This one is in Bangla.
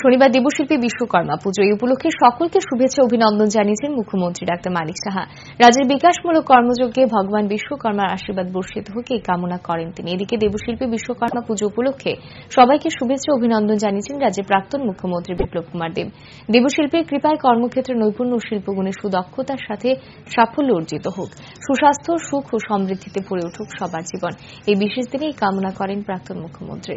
শনিবার দেবশিল্পী বিশ্বকর্মা পুজো এই উপলক্ষে সকলকে শুভেচ্ছা অভিনন্দন জানিয়েছেন মুখ্যমন্ত্রী ডাক্তার মানিক সাহা রাজ্যের বিকাশমূলক কর্মযোগে ভগবান বিশ্বকর্মার আশীর্বাদ বর্ষিত হোক এই কামনা করেন তিনি এদিকে দেবশিল্পী বিশ্বকর্মা পুজো উপলক্ষে সবাইকে শুভেচ্ছা অভিনন্দন জানিয়েছেন রাজ্যের প্রাক্তন মুখ্যমন্ত্রী বিপ্লব কুমার দেব দেবশিল্পীর কৃপায় কর্মক্ষেত্রে নৈপুণ্য শিল্পগুণে সুদক্ষতার সাথে সাফল্য অর্জিত হোক সুস্বাস্থ্য সুখ ও সমৃদ্ধিতে ভরে উঠুক সবার জীবন এই বিশেষ দিনে এই কামনা করেন প্রাক্তন মুখ্যমন্ত্রী